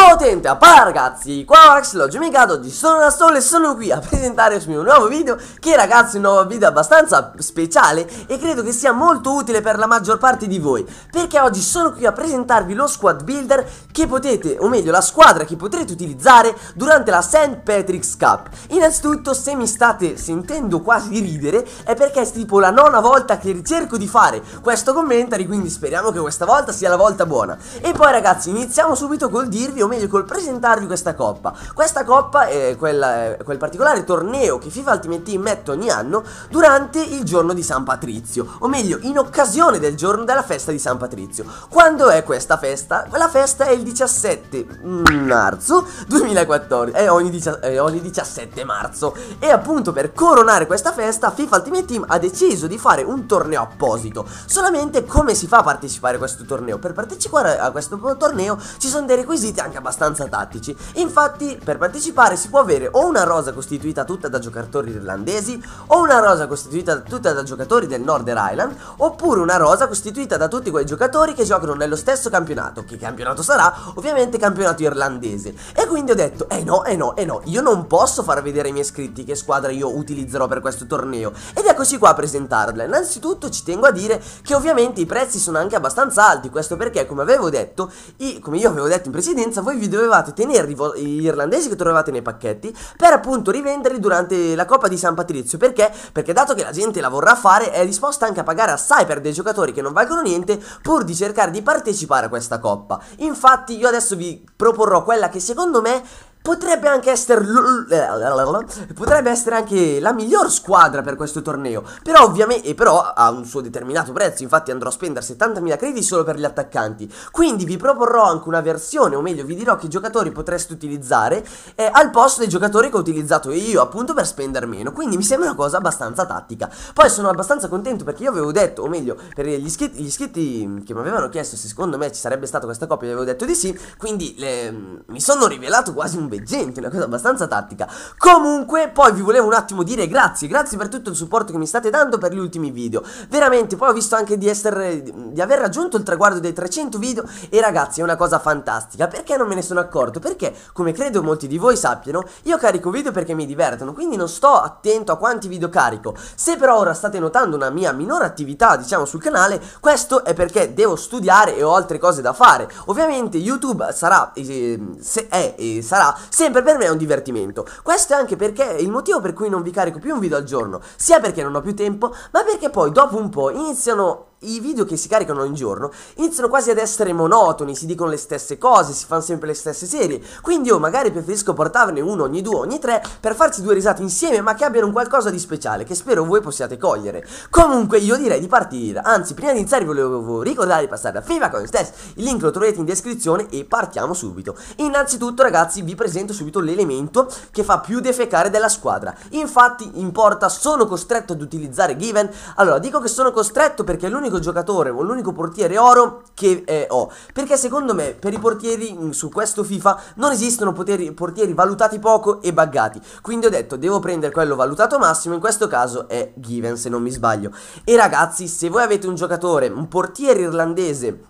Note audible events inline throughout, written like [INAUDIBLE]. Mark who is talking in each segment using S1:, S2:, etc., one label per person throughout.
S1: Potente a par ragazzi, qua Max, l'oggi amicato, oggi sono da solo e sono qui a [LAUGHS] presentare il mio nuovo video Che ragazzi è un nuovo video abbastanza speciale e credo che sia molto utile per la maggior parte di voi Perché oggi sono qui a presentarvi lo squad builder che potete, o meglio la squadra che potrete utilizzare durante la St. Patrick's Cup Innanzitutto se mi state sentendo quasi ridere è perché è tipo la nona volta che cerco di fare questo commentary Quindi speriamo che questa volta sia la volta buona E poi ragazzi iniziamo subito col dirvi o meglio meglio col presentarvi questa coppa. Questa coppa è quella, è quel particolare torneo che FIFA Ultimate Team mette ogni anno durante il giorno di San Patrizio, o meglio in occasione del giorno della festa di San Patrizio. Quando è questa festa? La festa è il 17 marzo 2014, è ogni, è ogni 17 marzo e appunto per coronare questa festa FIFA Ultimate Team ha deciso di fare un torneo apposito. Solamente come si fa a partecipare a questo torneo? Per partecipare a questo torneo ci sono dei requisiti anche anche abbastanza tattici. Infatti, per partecipare si può avere o una rosa costituita tutta da giocatori irlandesi, o una rosa costituita tutta da giocatori del Northern Ireland, oppure una rosa costituita da tutti quei giocatori che giocano nello stesso campionato. Che campionato sarà? Ovviamente campionato irlandese. E quindi ho detto, eh no, eh no, eh no, io non posso far vedere ai miei iscritti che squadra io utilizzerò per questo torneo. Ed eccoci qua a presentarla. Innanzitutto ci tengo a dire che ovviamente i prezzi sono anche abbastanza alti, questo perché, come avevo detto, i, come io avevo detto in precedenza, voi vi dovevate tenere gli irlandesi che trovavate nei pacchetti per appunto rivenderli durante la Coppa di San Patrizio. Perché? Perché dato che la gente la vorrà fare, è disposta anche a pagare assai per dei giocatori che non valgono niente pur di cercare di partecipare a questa Coppa. Infatti io adesso vi proporrò quella che secondo me potrebbe anche essere eh, potrebbe essere anche la miglior squadra per questo torneo. Però ovviamente però ha un suo determinato prezzo, infatti andrò a spendere 70.000 crediti solo per gli attaccanti. Quindi vi proporrò anche una versione, o meglio vi dirò che giocatori potreste utilizzare eh, al posto dei giocatori che ho utilizzato io, appunto per spendere meno. Quindi mi sembra una cosa abbastanza tattica. Poi sono abbastanza contento perché io avevo detto, o meglio, per gli iscritti, gli iscritti che mi avevano chiesto se secondo me ci sarebbe stata questa coppia, avevo detto di sì, quindi le, ehm, mi sono rivelato quasi un bene leggenti, una cosa abbastanza tattica. Comunque, poi vi volevo un attimo dire grazie, grazie per tutto il supporto che mi state dando per gli ultimi video. Veramente, poi ho visto anche di essere di aver raggiunto il traguardo dei 300 video e ragazzi, è una cosa fantastica. Perché non me ne sono accorto? Perché, come credo molti di voi sappiano, io carico video perché mi divertono, quindi non sto attento a quanti video carico. Se però ora state notando una mia minore attività, diciamo, sul canale, questo è perché devo studiare e ho altre cose da fare. Ovviamente YouTube sarà, eh, se è, eh, sarà sempre per me è un divertimento. Questo è anche perché il motivo per cui non vi carico più un video al giorno, sia perché non ho più tempo, ma perché poi dopo un po' iniziano i video che si caricano ogni giorno iniziano quasi ad essere monotoni, si dicono le stesse cose, si fanno sempre le stesse serie. Quindi io magari preferisco portarne uno ogni due, ogni tre, per farci due risate insieme, ma che abbiano un qualcosa di speciale, che spero voi possiate cogliere. Comunque io direi di partire, anzi prima di iniziare volevo ricordare di passare a FIFA con Stess, il link lo troverete in descrizione e partiamo subito. Innanzitutto ragazzi vi presento subito l'elemento che fa più defecare della squadra. Infatti in porta sono costretto ad utilizzare Given, allora dico che sono costretto perché l'unico l'unico giocatore o l'unico portiere oro che eh, ho. Perché secondo me per i portieri mm, su questo FIFA non esistono poteri, portieri valutati poco e buggati. Quindi ho detto devo prendere quello valutato massimo, in questo caso è Given se non mi sbaglio. E ragazzi se voi avete un giocatore, un portiere irlandese...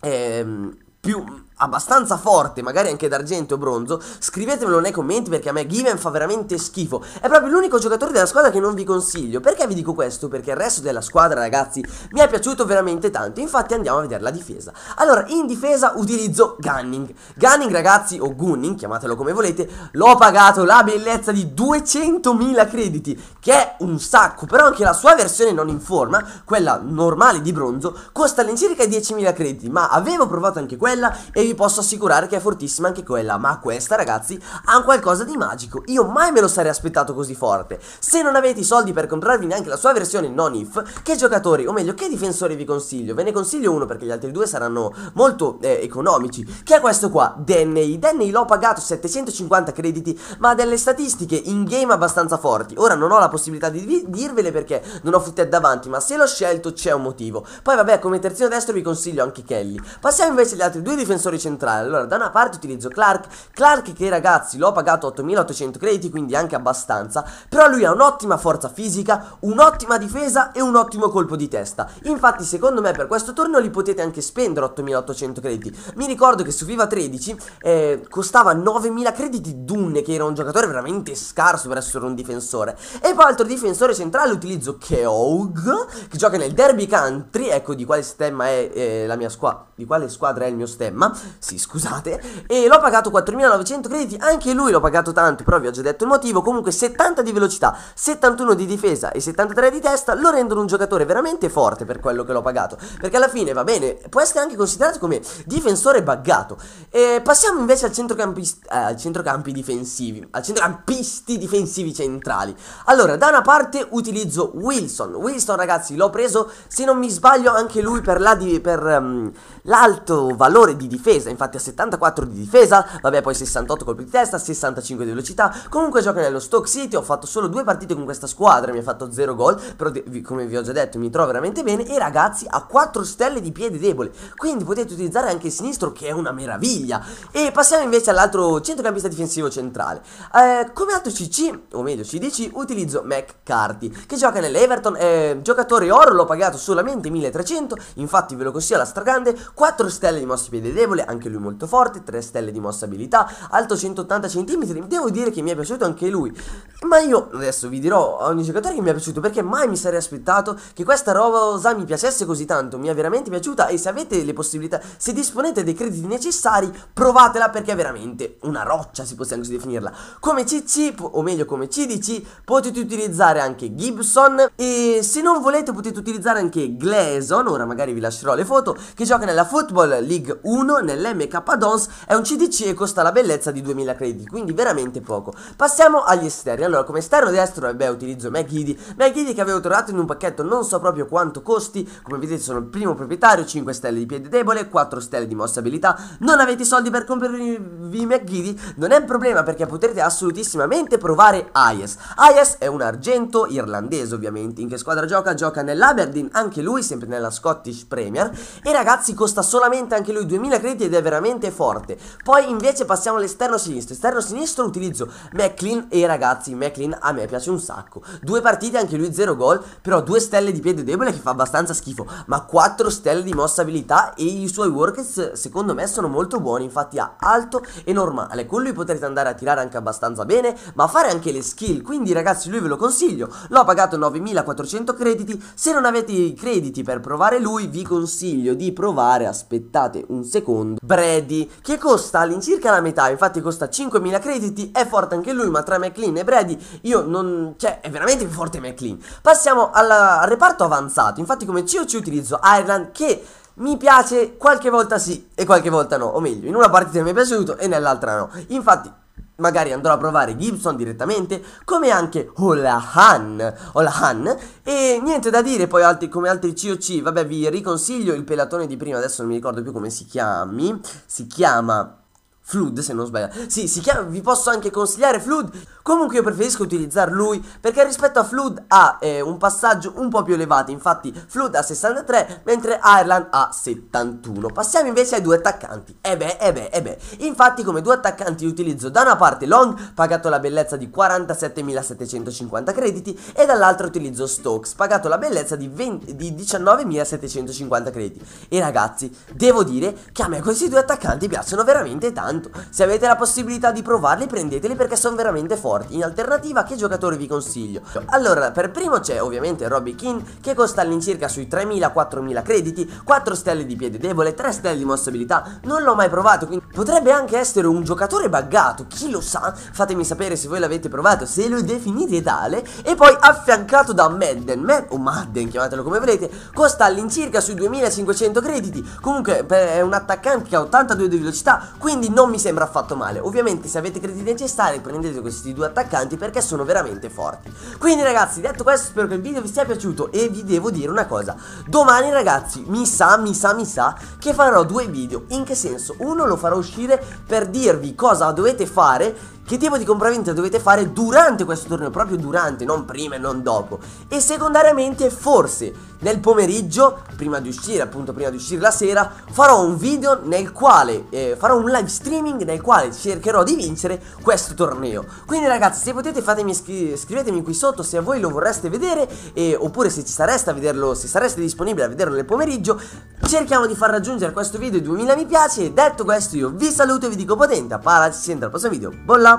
S1: Ehm, più abbastanza forte, magari anche d'argento o bronzo, scrivetemelo nei commenti perché a me Given fa veramente schifo. È proprio l'unico giocatore della squadra che non vi consiglio. Perché vi dico questo? Perché il resto della squadra, ragazzi, mi è piaciuto veramente tanto. Infatti andiamo a vedere la difesa. Allora, in difesa utilizzo Gunning. Gunning, ragazzi, o Gunning, chiamatelo come volete, l'ho pagato la bellezza di 200.000 crediti, che è un sacco, però anche la sua versione non in forma, quella normale di bronzo, costa all'incirca 10.000 crediti, ma avevo provato anche quella e vi posso assicurare che è fortissima anche quella, ma questa ragazzi ha qualcosa di magico, io mai me lo sarei aspettato così forte. Se non avete i soldi per comprarvi neanche la sua versione non if, che giocatori, o meglio che difensori vi consiglio? Ve ne consiglio uno perché gli altri due saranno molto eh, economici, che è questo qua, Denny Denny l'ho pagato 750 crediti, ma ha delle statistiche in game abbastanza forti. Ora non ho la possibilità di dirvele perché non ho footed davanti, ma se l'ho scelto c'è un motivo. Poi vabbè, come terzino destro vi consiglio anche Kelly. Passiamo invece agli altri due difensori giocatore centrale. Allora, da una parte utilizzo Clark. Clark che ragazzi l'ho pagato 8800 crediti, quindi anche abbastanza. Però lui ha un'ottima forza fisica, un'ottima difesa e un ottimo colpo di testa. Infatti, secondo me per questo turno li potete anche spendere 8800 crediti. Mi ricordo che su Viva 13 eh, costava 9000 crediti Dunne, che era un giocatore veramente scarso per essere un difensore. E poi altro difensore centrale utilizzo Keog, che gioca nel Derby Country. Ecco di quale stemma è eh, la mia squadra, di quale squadra è il mio stemma sì scusate, e l'ho pagato 4.900 crediti, anche lui l'ho pagato tanto, però vi ho già detto il motivo, comunque 70 di velocità, 71 di difesa e 73 di testa lo rendono un giocatore veramente forte per quello che l'ho pagato, perché alla fine va bene, può essere anche considerato come difensore buggato. E passiamo invece al centrocampist- eh, al centrocampi difensivi, al centrocampisti difensivi centrali. Allora, da una parte utilizzo Wilson, Wilson ragazzi l'ho preso, se non mi sbaglio anche lui per, la um, l'alto valore di difesa difesa, infatti ha 74 di difesa, vabbè poi 68 colpi di testa, 65 di velocità, comunque gioca nello Stoke City, ho fatto solo due partite con questa squadra, mi ha fatto 0 gol, però come vi ho già detto mi trovo veramente bene e ragazzi ha 4 stelle di piede debole, quindi potete utilizzare anche il sinistro che è una meraviglia. E passiamo invece all'altro centrocampista difensivo centrale, eh, come altro CC, o meglio CDC, utilizzo McCarthy, che gioca nell'Everton, eh, giocatore oro, l'ho pagato solamente 1300, infatti ve lo consiglio alla stragrande, 4 stelle di mostri piede debole, anche lui molto forte, 3 stelle di mossa abilità, alto 180 cm, devo dire che mi è piaciuto anche lui, ma io adesso vi dirò a ogni giocatore che mi è piaciuto, perché mai mi sarei aspettato che questa rosa mi piacesse così tanto, mi è veramente piaciuta e se avete le possibilità, se disponete dei crediti necessari, provatela perché è veramente una roccia, si possiamo così definirla. Come CC, o meglio come CDC, potete utilizzare anche Gibson e se non volete potete utilizzare anche Gleason, ora magari vi lascerò le foto, che gioca nella Football League 1, nel l'MK Dons è un CDC e costa la bellezza di 2000 crediti, quindi veramente poco. Passiamo agli esterni. Allora, come esterno destro, eh, beh, utilizzo McGiddy. McGiddy che avevo trovato in un pacchetto, non so proprio quanto costi. Come vedete, sono il primo proprietario, 5 stelle di piede debole, 4 stelle di mossa abilità. Non avete i soldi per comprarvi McGiddy? Non è un problema perché potrete assolutissimamente provare Ayes. Ayes è un argento irlandese, ovviamente. In che squadra gioca? Gioca nell'Aberdeen, anche lui, sempre nella Scottish Premier. E ragazzi, costa solamente anche lui 2000 crediti ed è veramente forte. Poi invece passiamo all'esterno sinistro. Esterno sinistro utilizzo McLean e ragazzi, McLean a me piace un sacco. Due partite, anche lui zero gol, però due stelle di piede debole che fa abbastanza schifo, ma quattro stelle di mossa abilità e i suoi workers secondo me sono molto buoni, infatti ha alto e normale. Con lui potrete andare a tirare anche abbastanza bene, ma fare anche le skill, quindi ragazzi lui ve lo consiglio. L'ho pagato 9400 crediti, se non avete i crediti per provare lui vi consiglio di provare, aspettate un secondo secondo Brady che costa all'incirca la metà, infatti costa 5.000 crediti, è forte anche lui ma tra McLean e Brady io non... cioè è veramente più forte McLean. Passiamo alla... al reparto avanzato, infatti come ci utilizzo Ireland che mi piace qualche volta sì e qualche volta no, o meglio in una partita mi è piaciuto e nell'altra no, infatti magari andrò a provare Gibson direttamente, come anche Olahan, Olahan e niente da dire, poi altri, come altri COC, vabbè vi riconsiglio il pelatone di prima, adesso non mi ricordo più come si chiami, si chiama Flood se non sbaglio Sì si chiama Vi posso anche consigliare Flood Comunque io preferisco utilizzare lui Perché rispetto a Flood ha eh, un passaggio un po' più elevato Infatti Flood ha 63 Mentre Ireland ha 71 Passiamo invece ai due attaccanti E eh beh e eh beh e eh beh Infatti come due attaccanti utilizzo da una parte Long Pagato la bellezza di 47.750 crediti E dall'altra utilizzo Stokes Pagato la bellezza di, di 19.750 crediti E ragazzi devo dire che a me questi due attaccanti piacciono veramente tanto tanto. Se avete la possibilità di provarli, prendeteli perché sono veramente forti. In alternativa, che giocatore vi consiglio? Allora, per primo c'è ovviamente Robby King, che costa all'incirca sui 3.000-4.000 crediti, 4 stelle di piede debole, 3 stelle di mossa abilità. Non l'ho mai provato, quindi potrebbe anche essere un giocatore buggato, chi lo sa? Fatemi sapere se voi l'avete provato, se lo definite tale. E poi affiancato da Madden, Mad o Madden, chiamatelo come volete, costa all'incirca sui 2.500 crediti. Comunque è un attaccante che ha 82 di velocità, quindi non non mi sembra affatto male. Ovviamente se avete crediti necessari prendete questi due attaccanti perché sono veramente forti. Quindi ragazzi, detto questo spero che il video vi sia piaciuto e vi devo dire una cosa. Domani ragazzi, mi sa, mi sa, mi sa che farò due video. In che senso? Uno lo farò uscire per dirvi cosa dovete fare che tipo di compravendita dovete fare durante questo torneo, proprio durante, non prima e non dopo. E secondariamente forse nel pomeriggio, prima di uscire, appunto prima di uscire la sera, farò un video nel quale, eh, farò un live streaming nel quale cercherò di vincere questo torneo. Quindi ragazzi se potete fatemi scri scrivetemi qui sotto se a voi lo vorreste vedere e, oppure se ci sareste a vederlo, se sareste disponibili a vederlo nel pomeriggio. Cerchiamo di far raggiungere questo video i 2000 mi piace e detto questo io vi saluto e vi dico potente, ci sentiamo al prossimo video, buon lavoro!